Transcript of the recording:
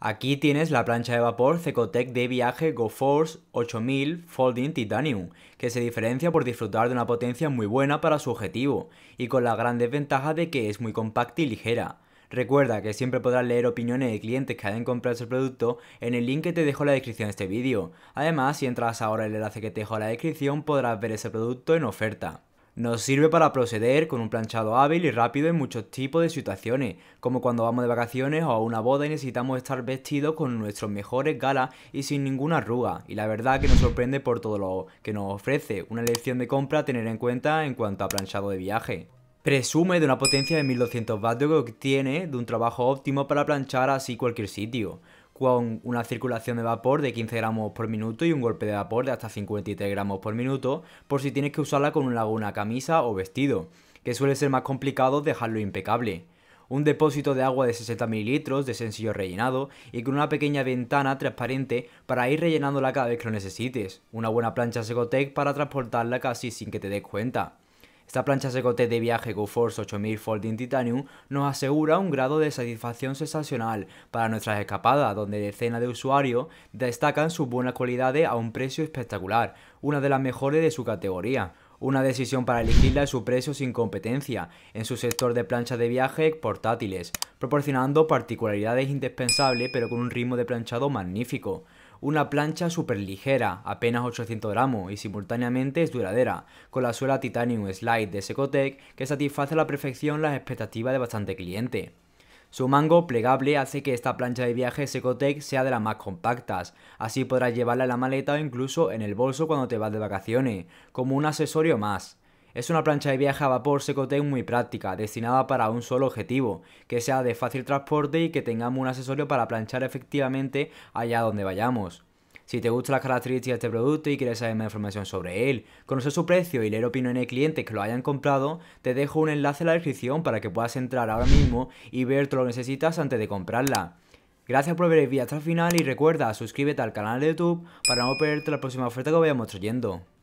Aquí tienes la plancha de vapor Cecotec de viaje GoForce 8000 Folding Titanium, que se diferencia por disfrutar de una potencia muy buena para su objetivo, y con la gran desventaja de que es muy compacta y ligera. Recuerda que siempre podrás leer opiniones de clientes que hayan comprado ese producto en el link que te dejo en la descripción de este vídeo. Además, si entras ahora en el enlace que te dejo en la descripción podrás ver ese producto en oferta. Nos sirve para proceder con un planchado hábil y rápido en muchos tipos de situaciones, como cuando vamos de vacaciones o a una boda y necesitamos estar vestidos con nuestros mejores galas y sin ninguna arruga, y la verdad que nos sorprende por todo lo que nos ofrece, una elección de compra a tener en cuenta en cuanto a planchado de viaje. Presume de una potencia de 1200 vatios que obtiene de un trabajo óptimo para planchar así cualquier sitio con una circulación de vapor de 15 gramos por minuto y un golpe de vapor de hasta 53 gramos por minuto por si tienes que usarla con una, laguna, camisa o vestido, que suele ser más complicado dejarlo impecable. Un depósito de agua de 60 ml de sencillo rellenado y con una pequeña ventana transparente para ir rellenándola cada vez que lo necesites. Una buena plancha Secotec para transportarla casi sin que te des cuenta. Esta plancha secote de viaje GoForce 8000 Folding Titanium nos asegura un grado de satisfacción sensacional para nuestras escapadas, donde decenas de usuarios destacan sus buenas cualidades a un precio espectacular, una de las mejores de su categoría. Una decisión para elegirla es su precio sin competencia en su sector de planchas de viaje portátiles, proporcionando particularidades indispensables pero con un ritmo de planchado magnífico una plancha súper ligera, apenas 800 gramos, y simultáneamente es duradera, con la suela Titanium Slide de Secotec que satisface a la perfección las expectativas de bastante cliente. Su mango plegable hace que esta plancha de viaje Secotec sea de las más compactas, así podrás llevarla en la maleta o incluso en el bolso cuando te vas de vacaciones, como un accesorio más. Es una plancha de viaje a vapor Secotec muy práctica, destinada para un solo objetivo, que sea de fácil transporte y que tengamos un accesorio para planchar efectivamente allá donde vayamos. Si te gustan las características de este producto y quieres saber más información sobre él, conocer su precio y leer opiniones de clientes que lo hayan comprado, te dejo un enlace en la descripción para que puedas entrar ahora mismo y ver todo lo que necesitas antes de comprarla. Gracias por ver el vídeo hasta el final y recuerda suscríbete al canal de YouTube para no perderte la próxima oferta que vayamos trayendo.